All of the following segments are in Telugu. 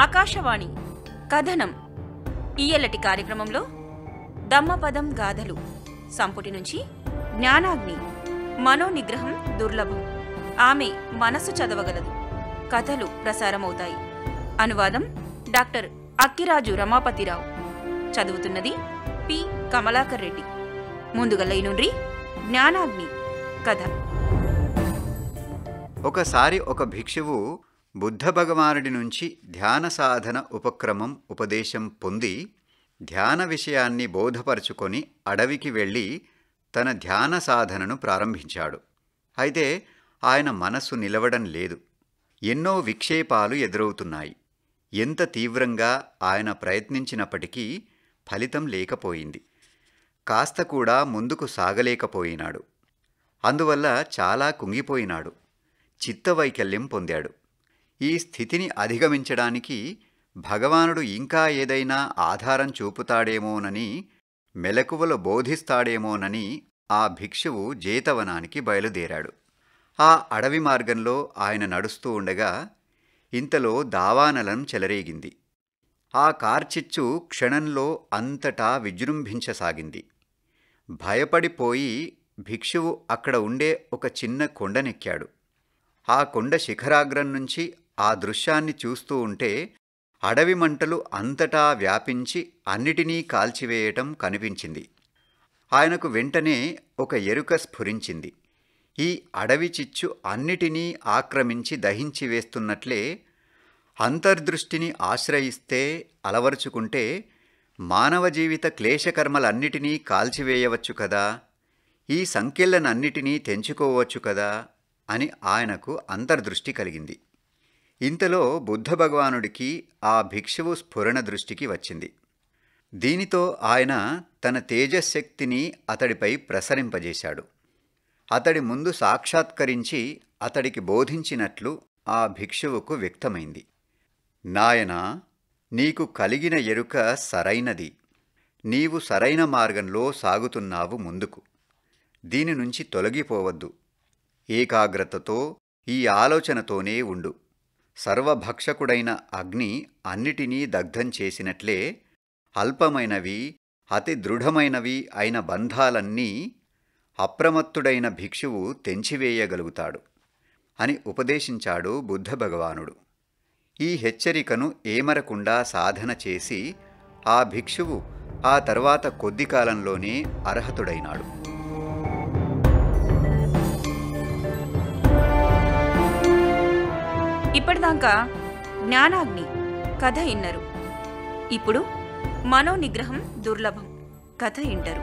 ఆకాశవాణి కథనం ఈయలటి కార్యక్రమంలో దమ్మపదం గాథలు సంపుటి నుంచి జ్ఞానాగ్ని మనోనిగ్రహం దుర్లభం ఆమె మనసు చదవగలదు కథలు ప్రసారమవుతాయి అనువాదం డాక్టర్ అక్కిరాజు రమాపతిరావు చదువుతున్నది పి కమలాకర్ రెడ్డి ముందుగల నుండి జ్ఞానాగ్ని కథ ఒకసారి ఒక భిక్షువు బుద్ధ భగవానుడి నుంచి ధ్యాన సాధన ఉపక్రమం ఉపదేశం పొంది ధ్యాన విషయాన్ని బోధపరుచుకొని అడవికి వెళ్ళి తన ధ్యాన సాధనను ప్రారంభించాడు అయితే ఆయన మనస్సు నిలవడం లేదు ఎన్నో విక్షేపాలు ఎదురవుతున్నాయి ఎంత తీవ్రంగా ఆయన ప్రయత్నించినప్పటికీ ఫలితం లేకపోయింది కాస్త కూడా ముందుకు సాగలేకపోయినాడు అందువల్ల చాలా కుంగిపోయినాడు చిత్తవైకల్యం పొందాడు ఈ స్థితిని అధిగమించడానికి భగవానుడు ఇంకా ఏదైనా ఆధారం చూపుతాడేమోనని మెలకువలు బోధిస్తాడేమోనని ఆ భిక్షువు జేతవనానికి బయలుదేరాడు ఆ అడవి మార్గంలో ఆయన నడుస్తూ ఉండగా ఇంతలో దావానలం చెలరేగింది ఆ కార్చిచ్చు క్షణంలో అంతటా విజృంభించసాగింది భయపడిపోయి భిక్షువు అక్కడ ఉండే ఒక చిన్న కొండనెక్కాడు ఆ కొండ శిఖరాగ్రం నుంచి ఆ దృశ్యాన్ని చూస్తూ ఉంటే అడవి మంటలు అంతటా వ్యాపించి అన్నిటినీ కాల్చివేయటం కనిపించింది ఆయనకు వెంటనే ఒక ఎరుక స్ఫురించింది ఈ అడవి చిచ్చు అన్నిటినీ ఆక్రమించి దహించి వేస్తున్నట్లే అంతర్దృష్టిని ఆశ్రయిస్తే అలవరుచుకుంటే మానవ జీవిత క్లేశకర్మలన్నిటినీ కాల్చివేయవచ్చు కదా ఈ సంఖ్యలనన్నిటినీ తెంచుకోవచ్చు కదా అని ఆయనకు అంతర్దృష్టి కలిగింది ఇంతలో బుద్ధ భగవానుడికి ఆ భిక్షువు స్ఫురణ దృష్టికి వచ్చింది దీనితో ఆయన తన తేజశక్తిని అతడిపై ప్రసరింపజేశాడు అతడి ముందు సాక్షాత్కరించి అతడికి బోధించినట్లు ఆ భిక్షువుకు వ్యక్తమైంది నాయనా నీకు కలిగిన ఎరుక సరైనది నీవు సరైన మార్గంలో సాగుతున్నావు ముందుకు దీని నుంచి తొలగిపోవద్దు ఏకాగ్రతతో ఈ ఆలోచనతోనే ఉండు సర్వభక్షకుడైన అగ్ని అన్నిటినీ దగ్ధం చేసినట్లే అల్పమైనవి అతి దృఢమైనవి అయిన బంధాలన్నీ అప్రమత్తుడైన భిక్షువు తెంచివేయగలుగుతాడు అని ఉపదేశించాడు బుద్ధ భగవానుడు ఈ హెచ్చరికను ఏమరకుండా సాధన చేసి ఆ భిక్షువు ఆ తర్వాత కొద్ది కాలంలోనే అర్హతుడైనాడు ఇప్పటిదాకా జ్ఞానాగ్ని కథ ఇన్నరు ఇప్పుడు మనోనిగ్రహం దుర్లభం కథ ఇంటరు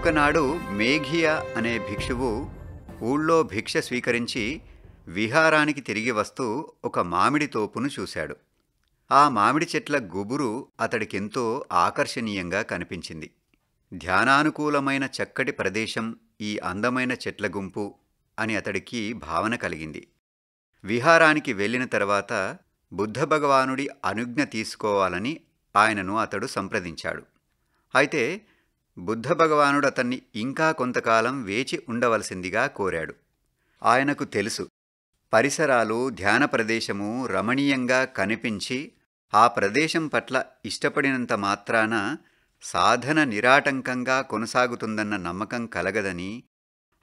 ఒకనాడు మేఘియా అనే భిక్షువు ఊళ్ళో భిక్ష స్వీకరించి విహారానికి తిరిగి వస్తూ ఒక మామిడి తోపును చూశాడు ఆ మామిడి చెట్ల గుబురు అతడికెంతో ఆకర్షణీయంగా కనిపించింది ధ్యానానుకూలమైన చక్కటి ప్రదేశం ఈ అందమైన చెట్ల గుంపు అని అతడికి భావన కలిగింది విహారానికి వెళ్ళిన తర్వాత బుద్ధ భగవానుడి అనుజ్ఞ తీసుకోవాలని ఆయనను అతడు సంప్రదించాడు అయితే బుద్ధ భగవానుడు అతన్ని ఇంకా కొంతకాలం వేచి ఉండవలసిందిగా కోరాడు ఆయనకు తెలుసు పరిసరాలు ధ్యాన ప్రదేశము రమణీయంగా కనిపించి ఆ ప్రదేశం పట్ల ఇష్టపడినంత మాత్రాన సాధన నిరాటంకంగా కొనసాగుతుందన్న నమ్మకం కలగదని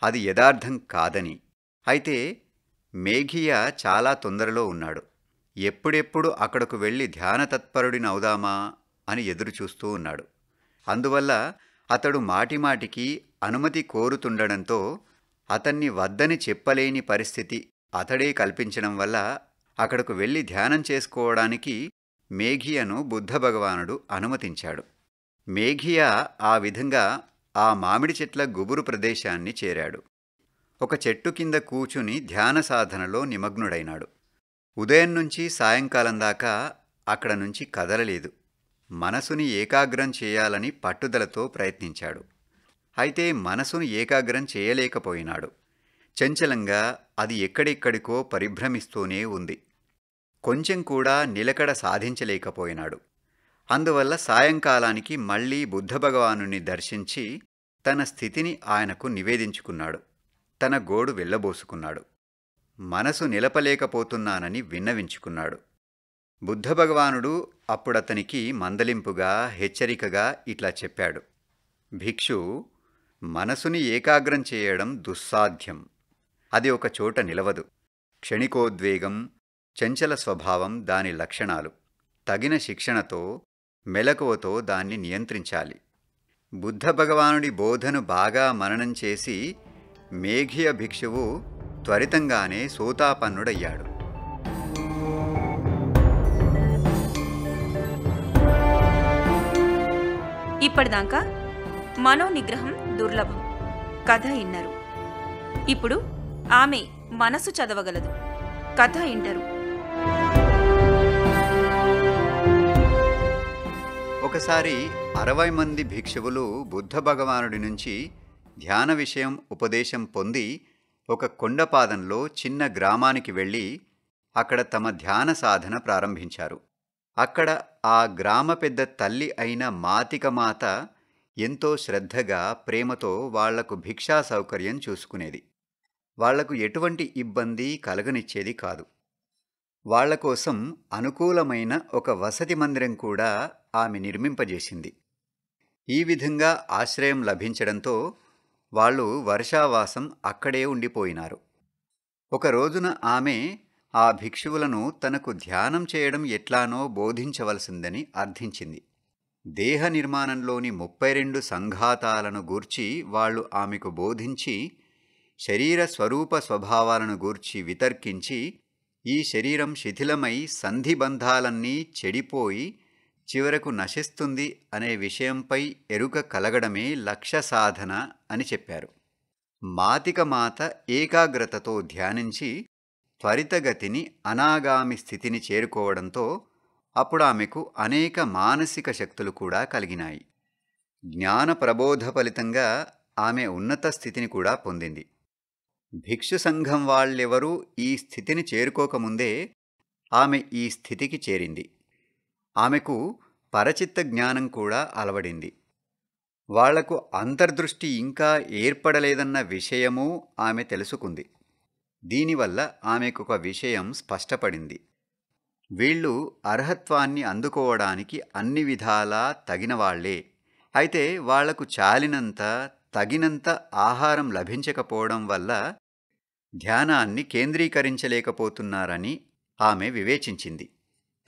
అది యథార్థం కాదని అయితే మేఘియ చాలా తొందరలో ఉన్నాడు ఎప్పుడెప్పుడు అక్కడకు వెళ్ళి ధ్యానతత్పరుడినవుదామా అవుదామా అని ఎదురుచూస్తూ ఉన్నాడు అందువల్ల అతడు మాటిమాటికి అనుమతి కోరుతుండడంతో అతన్ని వద్దని చెప్పలేని పరిస్థితి అతడే కల్పించడం వల్ల అక్కడకు వెళ్ళి ధ్యానం చేసుకోవడానికి మేఘియను బుద్ధ భగవానుడు అనుమతించాడు మేఘియా ఆ విధంగా ఆ మామిడి చెట్ల గుబురు ప్రదేశాన్ని చేరాడు ఒక చెట్టు కింద కూచుని ధ్యాన సాధనలో నిమగ్నుడైనాడు ఉదయం నుంచి సాయంకాలం దాకా అక్కడ నుంచి కదలలేదు మనసుని ఏకాగ్రం చేయాలని పట్టుదలతో ప్రయత్నించాడు అయితే మనసును ఏకాగ్రం చేయలేకపోయినాడు చంచలంగా అది ఎక్కడెక్కడికో పరిభ్రమిస్తూనే ఉంది కొంచెం కూడా నిలకడ సాధించలేకపోయినాడు అందువల్ల సాయంకాలానికి మళ్ళీ బుద్ధ దర్శించి తన స్థితిని ఆయనకు నివేదించుకున్నాడు తన గోడు వెళ్ళబోసుకున్నాడు మనసు నిలపలేకపోతున్నానని విన్నవించుకున్నాడు బుద్ధ భగవానుడు అప్పుడతనికి మందలింపుగా హెచ్చరికగా ఇట్లా చెప్పాడు భిక్షు మనసుని ఏకాగ్రం చేయడం దుస్సాధ్యం అది ఒక చోట నిలవదు క్షణికోద్వేగం చంచల స్వభావం దాని లక్షణాలు తగిన శిక్షణతో మెలకువతో దాన్ని నియంత్రించాలి బుద్ధ భగవానుడి బోధను బాగా మననం చేసి మేఘియ భిక్షువు త్వరితంగానే సోతాపన్నుడయ్యాడు ఇప్పటిదాకా మనోనిగ్రహం దుర్లభం కథ ఇన్నరు ఇప్పుడు ఆమె మనసు చదవగలదు కథ ఇంటరు ఒకసారి అరవై మంది భిక్షువులు బుద్ధ భగవానుడి నుంచి ధ్యాన విషయం ఉపదేశం పొంది ఒక కొండపాదంలో చిన్న గ్రామానికి వెళ్ళి అక్కడ తమ ధ్యాన సాధన ప్రారంభించారు అక్కడ ఆ గ్రామ పెద్ద తల్లి అయిన మాతిక మాత ఎంతో శ్రద్ధగా ప్రేమతో వాళ్లకు భిక్షా సౌకర్యం చూసుకునేది వాళ్లకు ఎటువంటి ఇబ్బంది కలగనిచ్చేది కాదు వాళ్ల కోసం అనుకూలమైన ఒక వసతి మందిరం కూడా ఆమె నిర్మింపజేసింది ఈ విధంగా ఆశ్రయం లభించడంతో వాళ్ళు వర్షావాసం అక్కడే ఉండిపోయినారు ఒక రోజున ఆమె ఆ భిక్షువులను తనకు ధ్యానం చేయడం ఎట్లానో బోధించవలసిందని అర్థించింది దేహ నిర్మాణంలోని ముప్పై రెండు సంఘాతాలను గూర్చి వాళ్ళు ఆమెకు బోధించి శరీర స్వరూప స్వభావాలను గూర్చి వితర్కించి ఈ శరీరం శిథిలమై సంధిబంధాలన్నీ చెడిపోయి చివరకు నశిస్తుంది అనే విషయంపై ఎరుక కలగడమే లక్ష్య సాధన అని చెప్పారు మాతిక మాత ఏకాగ్రతతో ధ్యానించి త్వరితగతిని అనాగామి స్థితిని చేరుకోవడంతో అప్పుడు ఆమెకు అనేక మానసిక శక్తులు కూడా కలిగినాయి జ్ఞాన ప్రబోధ ఫలితంగా ఆమె ఉన్నత స్థితిని కూడా పొందింది భిక్షు సంఘం వాళ్ళెవరూ ఈ స్థితిని చేరుకోకముందే ఆమె ఈ స్థితికి చేరింది ఆమెకు పరచిత్త జ్ఞానం కూడా అలవడింది వాళ్లకు అంతర్దృష్టి ఇంకా ఏర్పడలేదన్న విషయమూ ఆమె తెలుసుకుంది దీనివల్ల ఆమెకొక విషయం స్పష్టపడింది వీళ్ళు అర్హత్వాన్ని అందుకోవడానికి అన్ని విధాలా తగినవాళ్లే అయితే వాళ్లకు చాలినంత తగినంత ఆహారం లభించకపోవడం వల్ల ధ్యానాన్ని కేంద్రీకరించలేకపోతున్నారని ఆమె వివేచించింది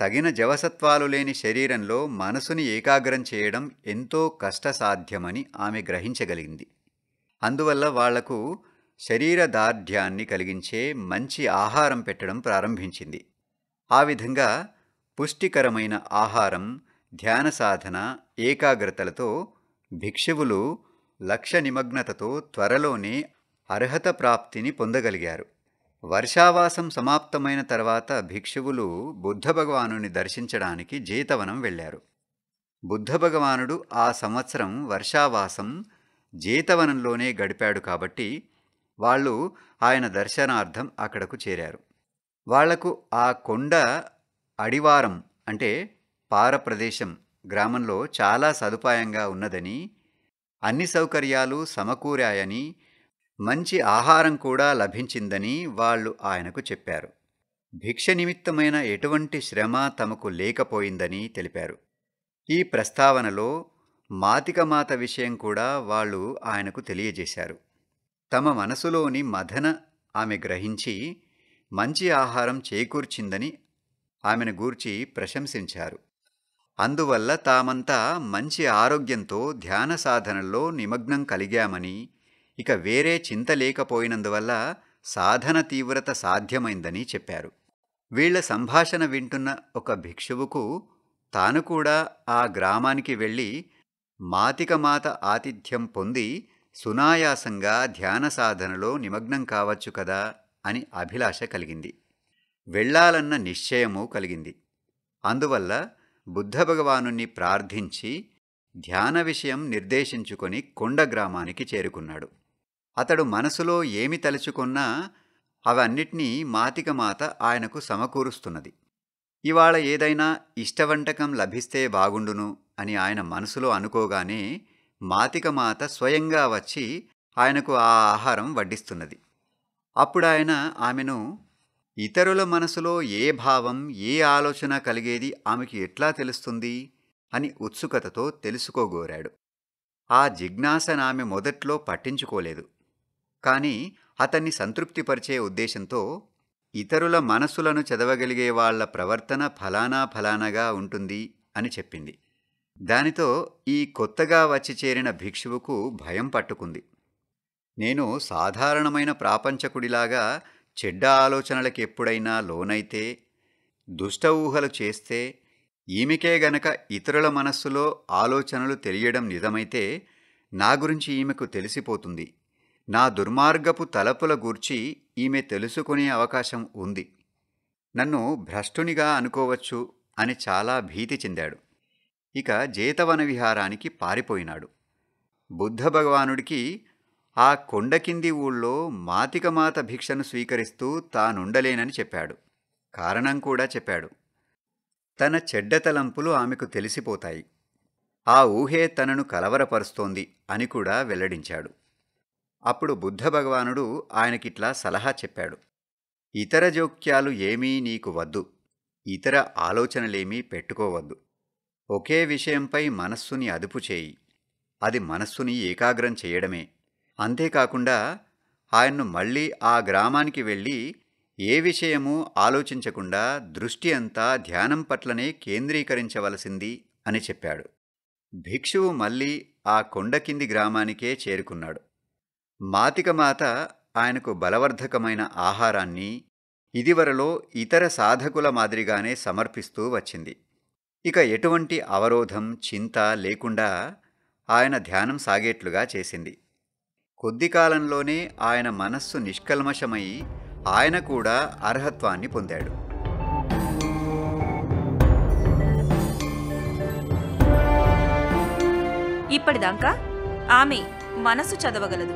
తగిన జవసత్వాలు లేని శరీరంలో మనసుని ఏకాగ్రం చేయడం ఎంతో కష్టసాధ్యమని ఆమె గ్రహించగలిగింది అందువల్ల వాళ్లకు శరీర దార్ఢ్యాన్ని కలిగించే మంచి ఆహారం పెట్టడం ప్రారంభించింది ఆ విధంగా పుష్టికరమైన ఆహారం ధ్యాన సాధన ఏకాగ్రతలతో భిక్షువులు లక్ష్య నిమగ్నతతో త్వరలోనే అర్హత ప్రాప్తిని పొందగలిగారు వర్షావాసం సమాప్తమైన తర్వాత భిక్షువులు బుద్ధభగవానుని దర్శించడానికి జీతవనం వెళ్ళారు బుద్ధభగవానుడు ఆ సంవత్సరం వర్షావాసం జేతవనంలోనే గడిపాడు కాబట్టి వాళ్ళు ఆయన దర్శనార్థం అక్కడకు చేరారు వాళ్లకు ఆ కొండ అడివారం అంటే పారప్రదేశం గ్రామంలో చాలా సదుపాయంగా ఉన్నదని అన్ని సౌకర్యాలు సమకూరాయని మంచి ఆహారం కూడా లభించిందని వాళ్ళు ఆయనకు చెప్పారు భిక్ష నిమిత్తమైన ఎటువంటి శ్రమ తమకు లేకపోయిందని తెలిపారు ఈ ప్రస్తావనలో మాతికమాత విషయం కూడా వాళ్ళు ఆయనకు తెలియజేశారు తమ మనసులోని మధన ఆమె గ్రహించి మంచి ఆహారం చేకూర్చిందని ఆమెను గూర్చి ప్రశంసించారు అందువల్ల తామంతా మంచి ఆరోగ్యంతో ధ్యాన సాధనల్లో నిమగ్నం కలిగామని ఇక వేరే చింత లేకపోయినందువల్ల సాధన తీవ్రత సాధ్యమైందని చెప్పారు వీళ్ల సంభాషణ వింటున్న ఒక భిక్షువుకు తాను కూడా ఆ గ్రామానికి వెళ్ళి మాతికమాత ఆతిథ్యం పొంది సునాయాసంగా ధ్యాన సాధనలో నిమగ్నం కావచ్చు కదా అని అభిలాష కలిగింది వెళ్ళాలన్న నిశ్చయము కలిగింది అందువల్ల బుద్ధభగవానుని ప్రార్థించి ధ్యాన విషయం నిర్దేశించుకొని కొండ గ్రామానికి చేరుకున్నాడు అతడు మనసులో ఏమి తలుచుకున్నా అవన్నిటినీ మాతికమాత ఆయనకు సమకూరుస్తున్నది ఇవాళ ఏదైనా ఇష్టవంటకం లభిస్తే బాగుండును అని ఆయన మనసులో అనుకోగానే మాతికమాత స్వయంగా వచ్చి ఆయనకు ఆ ఆహారం వడ్డిస్తున్నది అప్పుడు ఆయన ఆమెను ఇతరుల మనసులో ఏ భావం ఏ ఆలోచన కలిగేది ఆమెకి ఎట్లా తెలుస్తుంది అని ఉత్సుకతతో తెలుసుకోగోరాడు ఆ జిజ్ఞాసనామె మొదట్లో పట్టించుకోలేదు కానీ అతన్ని సంతృప్తిపరిచే ఉద్దేశంతో ఇతరుల మనస్సులను చదవగలిగే వాళ్ల ప్రవర్తన ఫలానా ఫలానాగా ఉంటుంది అని చెప్పింది దానితో ఈ కొత్తగా వచ్చి చేరిన భిక్షువుకు భయం పట్టుకుంది నేను సాధారణమైన ప్రాపంచకుడిలాగా చెడ్డ ఆలోచనలకి ఎప్పుడైనా లోనైతే దుష్ట ఊహలు చేస్తే ఈమెకే గనక ఇతరుల మనస్సులో ఆలోచనలు తెలియడం నిజమైతే నా గురించి ఈమెకు తెలిసిపోతుంది నా దుర్మార్గపు తలపుల గూర్చి ఈమె తెలుసుకునే అవకాశం ఉంది నన్ను భ్రష్టునిగా అనుకోవచ్చు అని చాలా భీతి చెందాడు ఇక జేతవన విహారానికి పారిపోయినాడు బుద్ధ భగవానుడికి ఆ కొండ కింది ఊళ్ళో మాతికమాత భిక్షను స్వీకరిస్తూ తానుండలేనని చెప్పాడు కారణం కూడా చెప్పాడు తన చెడ్డ తలంపులు ఆమెకు తెలిసిపోతాయి ఆ ఊహే తనను కలవరపరుస్తోంది అని కూడా వెల్లడించాడు అప్పుడు బుద్ధ భగవానుడు ఆయనకిట్లా సలహా చెప్పాడు ఇతర జోక్యాలు ఏమీ నీకు వద్దు ఇతర ఆలోచనలేమీ పెట్టుకోవద్దు ఒకే విషయంపై మనస్సుని అదుపు చేయి అది మనస్సుని ఏకాగ్రం చేయడమే అంతేకాకుండా ఆయన్ను మళ్ళీ ఆ గ్రామానికి వెళ్ళి ఏ విషయము ఆలోచించకుండా దృష్టి అంతా ధ్యానం పట్లనే కేంద్రీకరించవలసింది అని చెప్పాడు భిక్షువు మళ్ళీ ఆ కొండకింది గ్రామానికే చేరుకున్నాడు మాతికమాత ఆయనకు బలవర్ధకమైన ఆహారాన్ని ఇదివరలో ఇతర సాధకుల మాదిరిగానే సమర్పిస్తూ వచ్చింది ఇక ఎటువంటి అవరోధం చింత లేకుండా ఆయన ధ్యానం సాగేట్లుగా చేసింది కొద్ది కాలంలోనే ఆయన మనస్సు నిష్కల్మషమై ఆయన కూడా అర్హత్వాన్ని పొందాడు ఇప్పటిదాకా ఆమె మనసు చదవగలదు